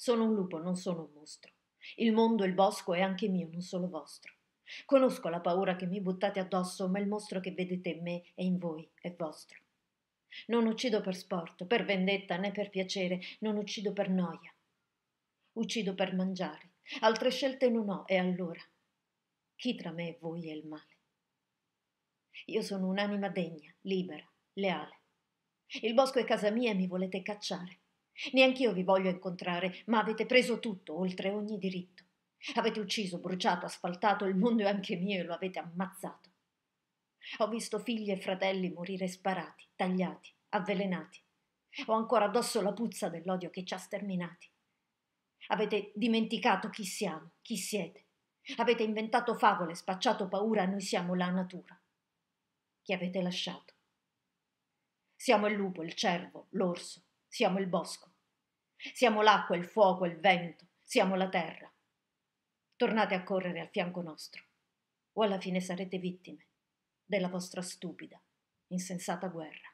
Sono un lupo, non sono un mostro. Il mondo, il bosco è anche mio, non solo vostro. Conosco la paura che mi buttate addosso, ma il mostro che vedete in me e in voi è vostro. Non uccido per sport, per vendetta né per piacere, non uccido per noia. Uccido per mangiare. Altre scelte non ho, e allora chi tra me e voi è il male? Io sono un'anima degna, libera, leale. Il bosco è casa mia e mi volete cacciare. Neanch'io vi voglio incontrare, ma avete preso tutto, oltre ogni diritto. Avete ucciso, bruciato, asfaltato, il mondo e anche mio e lo avete ammazzato. Ho visto figli e fratelli morire sparati, tagliati, avvelenati. Ho ancora addosso la puzza dell'odio che ci ha sterminati. Avete dimenticato chi siamo, chi siete. Avete inventato favole, spacciato paura, noi siamo la natura. Chi avete lasciato? Siamo il lupo, il cervo, l'orso, siamo il bosco. Siamo l'acqua, il fuoco, il vento. Siamo la terra. Tornate a correre al fianco nostro, o alla fine sarete vittime della vostra stupida, insensata guerra.